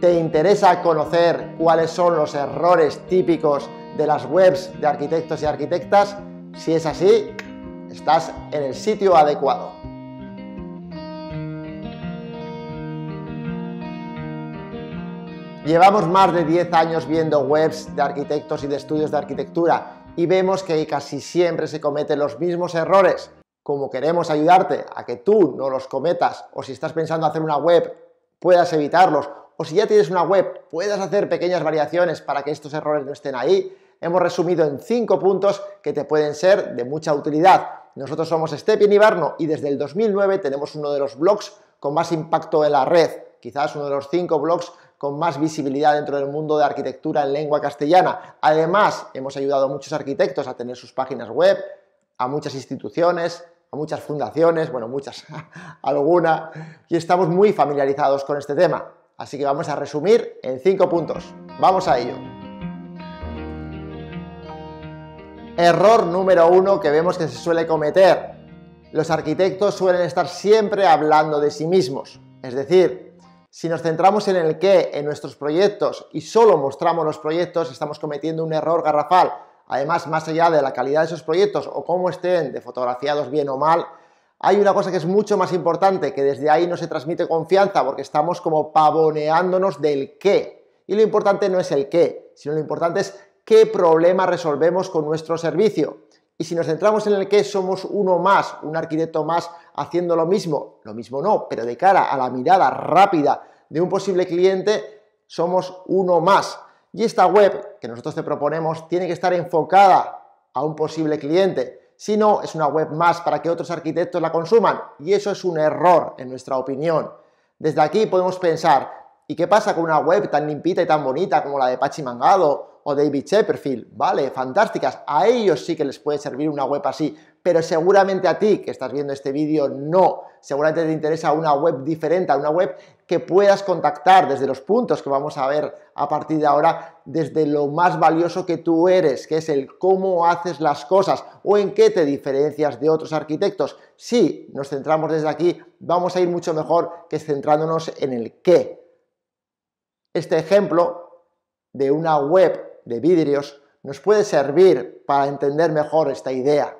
¿Te interesa conocer cuáles son los errores típicos de las webs de arquitectos y arquitectas? Si es así, estás en el sitio adecuado. Llevamos más de 10 años viendo webs de arquitectos y de estudios de arquitectura y vemos que casi siempre se cometen los mismos errores. Como queremos ayudarte a que tú no los cometas o si estás pensando hacer una web puedas evitarlos o si ya tienes una web, puedas hacer pequeñas variaciones para que estos errores no estén ahí. Hemos resumido en cinco puntos que te pueden ser de mucha utilidad. Nosotros somos Stepien Ibarno y desde el 2009 tenemos uno de los blogs con más impacto en la red, quizás uno de los cinco blogs con más visibilidad dentro del mundo de arquitectura en lengua castellana. Además, hemos ayudado a muchos arquitectos a tener sus páginas web, a muchas instituciones, a muchas fundaciones, bueno, muchas, alguna, y estamos muy familiarizados con este tema. Así que vamos a resumir en cinco puntos. Vamos a ello. Error número uno que vemos que se suele cometer. Los arquitectos suelen estar siempre hablando de sí mismos. Es decir, si nos centramos en el qué, en nuestros proyectos y solo mostramos los proyectos, estamos cometiendo un error garrafal. Además, más allá de la calidad de esos proyectos o cómo estén de fotografiados bien o mal, hay una cosa que es mucho más importante, que desde ahí no se transmite confianza porque estamos como pavoneándonos del qué. Y lo importante no es el qué, sino lo importante es qué problema resolvemos con nuestro servicio. Y si nos centramos en el qué somos uno más, un arquitecto más haciendo lo mismo, lo mismo no, pero de cara a la mirada rápida de un posible cliente, somos uno más. Y esta web que nosotros te proponemos tiene que estar enfocada a un posible cliente si no, es una web más para que otros arquitectos la consuman. Y eso es un error, en nuestra opinión. Desde aquí podemos pensar, ¿y qué pasa con una web tan limpita y tan bonita como la de Pachi Mangado o David Shepperfield, vale, fantásticas, a ellos sí que les puede servir una web así, pero seguramente a ti que estás viendo este vídeo no, seguramente te interesa una web diferente, una web que puedas contactar desde los puntos que vamos a ver a partir de ahora, desde lo más valioso que tú eres, que es el cómo haces las cosas o en qué te diferencias de otros arquitectos. Si nos centramos desde aquí, vamos a ir mucho mejor que centrándonos en el qué. Este ejemplo de una web de vidrios nos puede servir para entender mejor esta idea.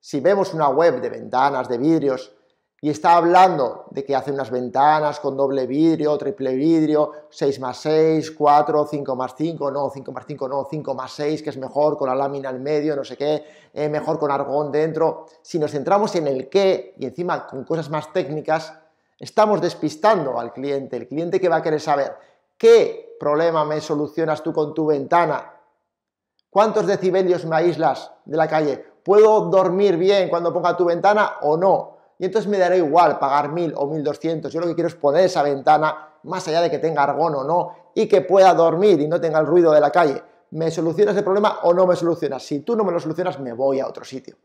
Si vemos una web de ventanas de vidrios y está hablando de que hace unas ventanas con doble vidrio, triple vidrio, 6 más 6, 4, 5 más 5, no, 5 más 5, no, 5 más 6, que es mejor con la lámina al medio, no sé qué, eh, mejor con argón dentro. Si nos centramos en el qué y encima con cosas más técnicas, estamos despistando al cliente, el cliente que va a querer saber qué problema me solucionas tú con tu ventana? ¿Cuántos decibelios me aíslas de la calle? ¿Puedo dormir bien cuando ponga tu ventana o no? Y entonces me dará igual pagar 1000 o 1200. Yo lo que quiero es poner esa ventana, más allá de que tenga argón o no, y que pueda dormir y no tenga el ruido de la calle. ¿Me solucionas el problema o no me solucionas? Si tú no me lo solucionas, me voy a otro sitio.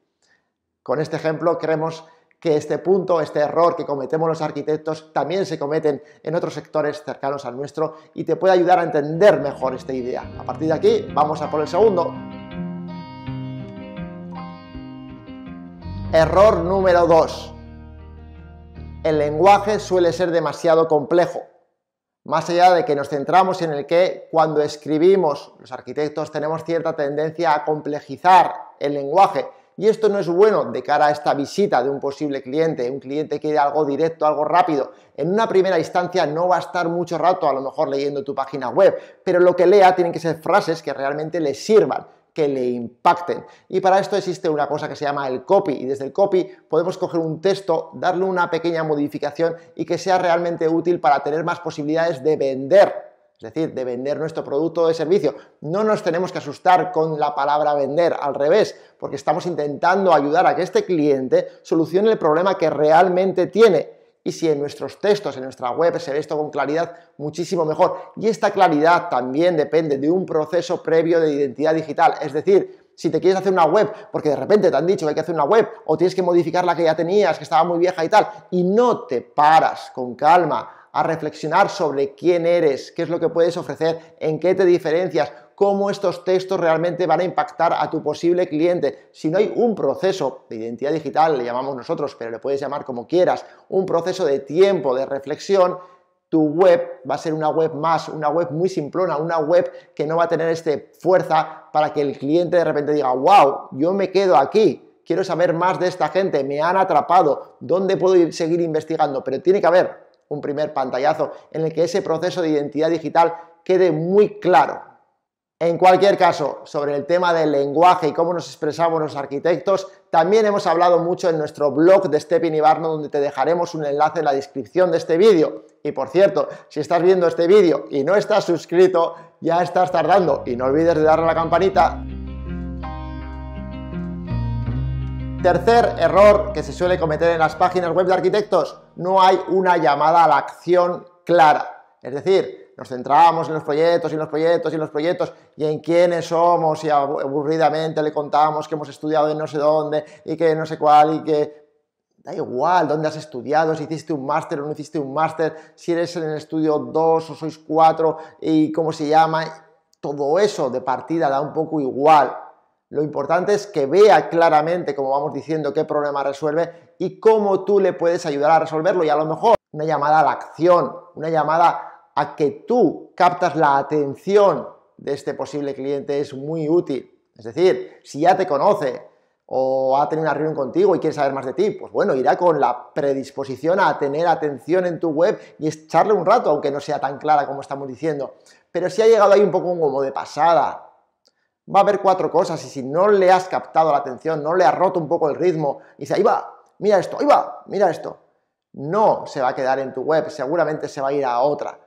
Con este ejemplo queremos que este punto, este error que cometemos los arquitectos, también se cometen en otros sectores cercanos al nuestro y te puede ayudar a entender mejor esta idea. A partir de aquí, vamos a por el segundo. Error número 2. El lenguaje suele ser demasiado complejo. Más allá de que nos centramos en el que cuando escribimos, los arquitectos tenemos cierta tendencia a complejizar el lenguaje, y esto no es bueno de cara a esta visita de un posible cliente, un cliente que quiere algo directo, algo rápido. En una primera instancia no va a estar mucho rato a lo mejor leyendo tu página web, pero lo que lea tienen que ser frases que realmente le sirvan que le impacten. Y para esto existe una cosa que se llama el copy y desde el copy podemos coger un texto, darle una pequeña modificación y que sea realmente útil para tener más posibilidades de vender es decir, de vender nuestro producto o de servicio. No nos tenemos que asustar con la palabra vender, al revés, porque estamos intentando ayudar a que este cliente solucione el problema que realmente tiene. Y si en nuestros textos, en nuestra web, se ve esto con claridad, muchísimo mejor. Y esta claridad también depende de un proceso previo de identidad digital. Es decir, si te quieres hacer una web, porque de repente te han dicho que hay que hacer una web, o tienes que modificar la que ya tenías, que estaba muy vieja y tal, y no te paras con calma a reflexionar sobre quién eres, qué es lo que puedes ofrecer, en qué te diferencias, cómo estos textos realmente van a impactar a tu posible cliente. Si no hay un proceso de identidad digital, le llamamos nosotros, pero le puedes llamar como quieras, un proceso de tiempo, de reflexión, tu web va a ser una web más, una web muy simplona, una web que no va a tener este fuerza para que el cliente de repente diga, wow, yo me quedo aquí, quiero saber más de esta gente, me han atrapado, ¿dónde puedo ir, seguir investigando? Pero tiene que haber un primer pantallazo en el que ese proceso de identidad digital quede muy claro. En cualquier caso, sobre el tema del lenguaje y cómo nos expresamos los arquitectos, también hemos hablado mucho en nuestro blog de Stepin y Barno, donde te dejaremos un enlace en la descripción de este vídeo. Y por cierto, si estás viendo este vídeo y no estás suscrito, ya estás tardando y no olvides de darle a la campanita. Tercer error que se suele cometer en las páginas web de arquitectos, no hay una llamada a la acción clara. Es decir, nos centramos en los proyectos y en los proyectos y en los proyectos y en quiénes somos y aburridamente le contamos que hemos estudiado en no sé dónde y que no sé cuál y que... Da igual dónde has estudiado, si hiciste un máster o no hiciste un máster, si eres en el estudio 2 o sois 4 y cómo se llama. Todo eso de partida da un poco igual lo importante es que vea claramente, como vamos diciendo, qué problema resuelve y cómo tú le puedes ayudar a resolverlo. Y a lo mejor una llamada a la acción, una llamada a que tú captas la atención de este posible cliente es muy útil. Es decir, si ya te conoce o ha tenido una reunión contigo y quiere saber más de ti, pues bueno, irá con la predisposición a tener atención en tu web y echarle un rato, aunque no sea tan clara como estamos diciendo. Pero si ha llegado ahí un poco como de pasada, va a haber cuatro cosas y si no le has captado la atención, no le has roto un poco el ritmo, y dice, ahí va, mira esto, ahí va, mira esto, no se va a quedar en tu web, seguramente se va a ir a otra.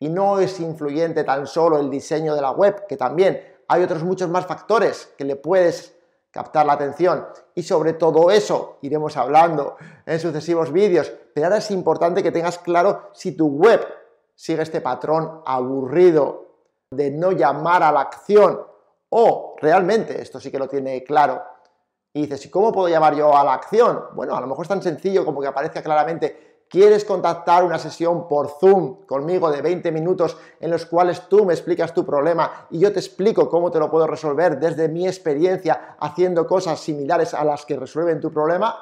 Y no es influyente tan solo el diseño de la web, que también hay otros muchos más factores que le puedes captar la atención. Y sobre todo eso iremos hablando en sucesivos vídeos. Pero ahora es importante que tengas claro si tu web sigue este patrón aburrido de no llamar a la acción o realmente, esto sí que lo tiene claro, y dices, ¿y cómo puedo llamar yo a la acción? Bueno, a lo mejor es tan sencillo como que aparezca claramente, ¿quieres contactar una sesión por Zoom conmigo de 20 minutos en los cuales tú me explicas tu problema y yo te explico cómo te lo puedo resolver desde mi experiencia haciendo cosas similares a las que resuelven tu problema?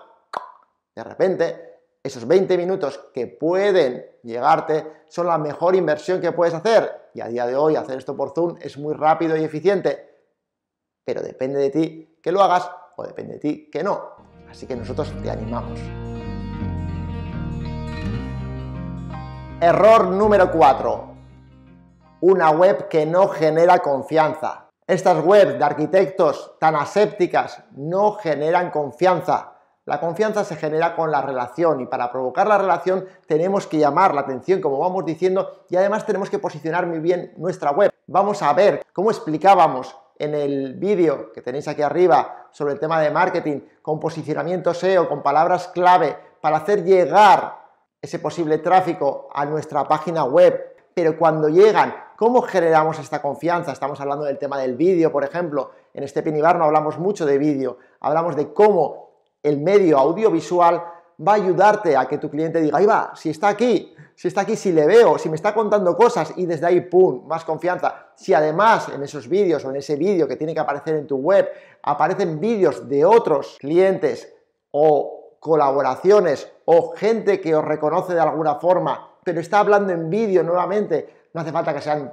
De repente, esos 20 minutos que pueden llegarte son la mejor inversión que puedes hacer. Y a día de hoy hacer esto por Zoom es muy rápido y eficiente pero depende de ti que lo hagas o depende de ti que no. Así que nosotros te animamos. Error número 4. Una web que no genera confianza. Estas webs de arquitectos tan asépticas no generan confianza. La confianza se genera con la relación y para provocar la relación tenemos que llamar la atención, como vamos diciendo, y además tenemos que posicionar muy bien nuestra web. Vamos a ver cómo explicábamos en el vídeo que tenéis aquí arriba sobre el tema de marketing, con posicionamiento SEO, con palabras clave, para hacer llegar ese posible tráfico a nuestra página web. Pero cuando llegan, ¿cómo generamos esta confianza? Estamos hablando del tema del vídeo, por ejemplo. En este Pinibar no hablamos mucho de vídeo, hablamos de cómo el medio audiovisual va a ayudarte a que tu cliente diga, ahí va, si está aquí, si está aquí, si le veo, si me está contando cosas y desde ahí, ¡pum!, más confianza. Si además en esos vídeos o en ese vídeo que tiene que aparecer en tu web aparecen vídeos de otros clientes o colaboraciones o gente que os reconoce de alguna forma, pero está hablando en vídeo nuevamente, no hace falta que sean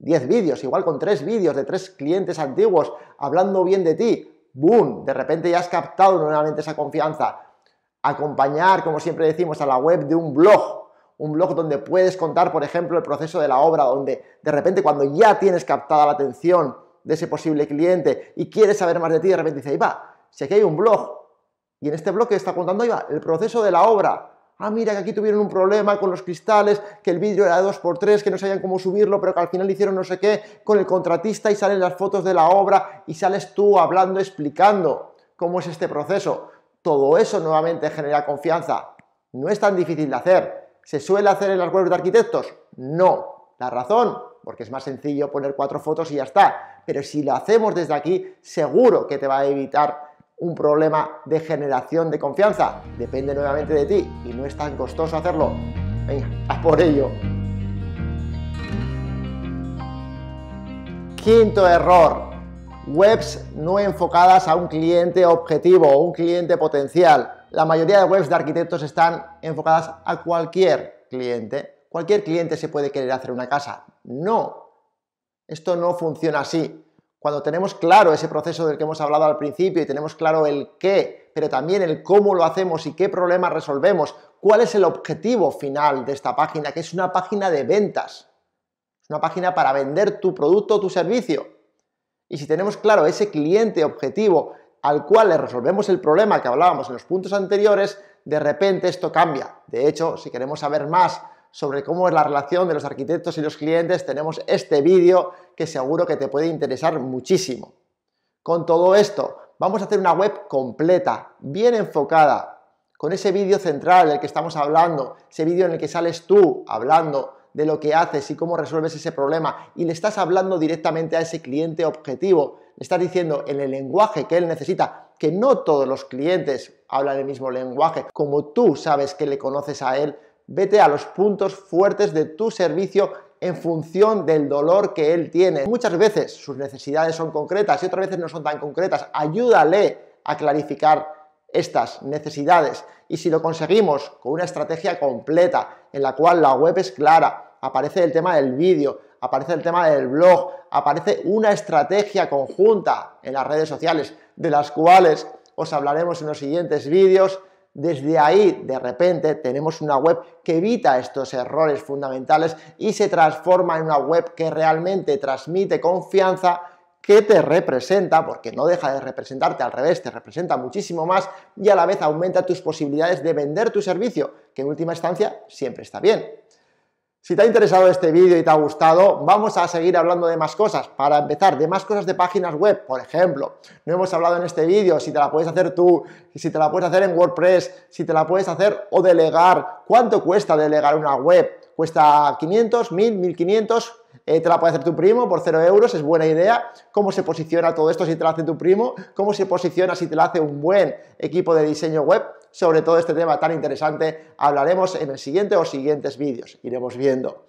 10 vídeos, igual con 3 vídeos de 3 clientes antiguos hablando bien de ti, ¡pum!, de repente ya has captado nuevamente esa confianza acompañar, como siempre decimos, a la web de un blog. Un blog donde puedes contar, por ejemplo, el proceso de la obra, donde de repente cuando ya tienes captada la atención de ese posible cliente y quieres saber más de ti, de repente dice, va, sé que hay un blog, y en este blog está contando, iba el proceso de la obra. Ah, mira que aquí tuvieron un problema con los cristales, que el vidrio era 2x3, que no sabían cómo subirlo, pero que al final hicieron no sé qué con el contratista y salen las fotos de la obra y sales tú hablando, explicando cómo es este proceso. Todo eso nuevamente genera confianza. No es tan difícil de hacer. ¿Se suele hacer en las webs de arquitectos? No. La razón, porque es más sencillo poner cuatro fotos y ya está. Pero si lo hacemos desde aquí, seguro que te va a evitar un problema de generación de confianza. Depende nuevamente de ti y no es tan costoso hacerlo. Venga, a por ello. Quinto error, webs no enfocadas a un cliente objetivo o un cliente potencial. La mayoría de webs de arquitectos están enfocadas a cualquier cliente. Cualquier cliente se puede querer hacer una casa. No, esto no funciona así. Cuando tenemos claro ese proceso del que hemos hablado al principio y tenemos claro el qué, pero también el cómo lo hacemos y qué problemas resolvemos, cuál es el objetivo final de esta página, que es una página de ventas, es una página para vender tu producto o tu servicio y si tenemos claro ese cliente objetivo al cual le resolvemos el problema que hablábamos en los puntos anteriores, de repente esto cambia. De hecho, si queremos saber más sobre cómo es la relación de los arquitectos y los clientes, tenemos este vídeo que seguro que te puede interesar muchísimo. Con todo esto, vamos a hacer una web completa, bien enfocada, con ese vídeo central del que estamos hablando, ese vídeo en el que sales tú hablando de lo que haces y cómo resuelves ese problema y le estás hablando directamente a ese cliente objetivo, le estás diciendo en el lenguaje que él necesita, que no todos los clientes hablan el mismo lenguaje, como tú sabes que le conoces a él, vete a los puntos fuertes de tu servicio en función del dolor que él tiene. Muchas veces sus necesidades son concretas y otras veces no son tan concretas. Ayúdale a clarificar estas necesidades y si lo conseguimos con una estrategia completa en la cual la web es clara, aparece el tema del vídeo, aparece el tema del blog, aparece una estrategia conjunta en las redes sociales, de las cuales os hablaremos en los siguientes vídeos. Desde ahí, de repente, tenemos una web que evita estos errores fundamentales y se transforma en una web que realmente transmite confianza, que te representa, porque no deja de representarte, al revés, te representa muchísimo más y a la vez aumenta tus posibilidades de vender tu servicio, que en última instancia siempre está bien. Si te ha interesado este vídeo y te ha gustado, vamos a seguir hablando de más cosas. Para empezar, de más cosas de páginas web, por ejemplo. No hemos hablado en este vídeo si te la puedes hacer tú, si te la puedes hacer en WordPress, si te la puedes hacer o delegar. ¿Cuánto cuesta delegar una web? ¿Cuesta 500, 1000, 1500? te la puede hacer tu primo por 0 euros, es buena idea. ¿Cómo se posiciona todo esto si te la hace tu primo? ¿Cómo se posiciona si te la hace un buen equipo de diseño web? sobre todo este tema tan interesante, hablaremos en el siguiente o siguientes vídeos, iremos viendo.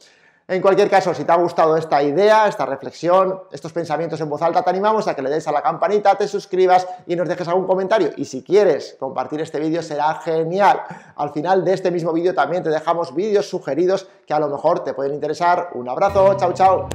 En cualquier caso, si te ha gustado esta idea, esta reflexión, estos pensamientos en voz alta, te animamos a que le des a la campanita, te suscribas y nos dejes algún comentario. Y si quieres compartir este vídeo, será genial. Al final de este mismo vídeo también te dejamos vídeos sugeridos que a lo mejor te pueden interesar. Un abrazo, chao, chao.